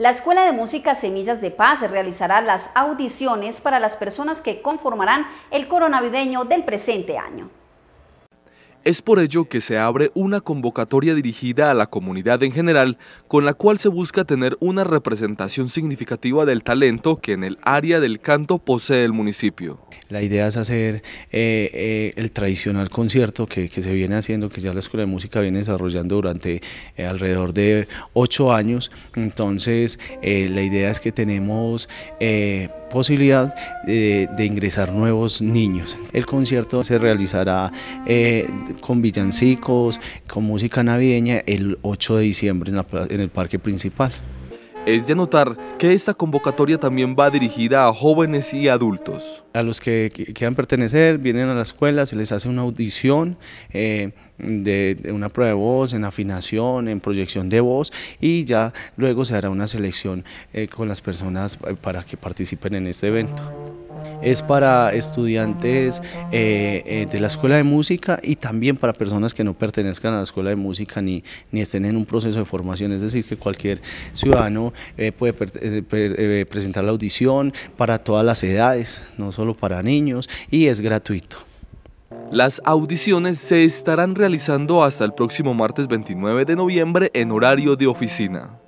La Escuela de Música Semillas de Paz realizará las audiciones para las personas que conformarán el coronavideño del presente año. Es por ello que se abre una convocatoria dirigida a la comunidad en general, con la cual se busca tener una representación significativa del talento que en el área del canto posee el municipio. La idea es hacer eh, eh, el tradicional concierto que, se viene haciendo, que ya la Escuela de Música viene desarrollando durante eh, alrededor de ocho años. Entonces, la idea es que tenemos posibilidad eh, de, ingresar nuevos niños. El concierto se realizará eh, con villancicos, con música navideña el 8 de diciembre en el parque principal. Es de anotar que esta convocatoria también va dirigida a jóvenes y adultos. A los que quieran pertenecer, vienen a la escuela, se les hace una audición eh, de, una prueba de voz, en afinación, en proyección de voz y ya luego se hará una selección eh, con las personas eh, para que participen en este evento es para estudiantes eh, eh, de la escuela de música y también para personas que no pertenezcan a la escuela de música ni, estén en un proceso de formación, es decir, que cualquier ciudadano eh, puede presentar la audición para todas las edades, no solo para niños, y es gratuito. Las audiciones se estarán realizando hasta el próximo martes 29 de noviembre en horario de oficina.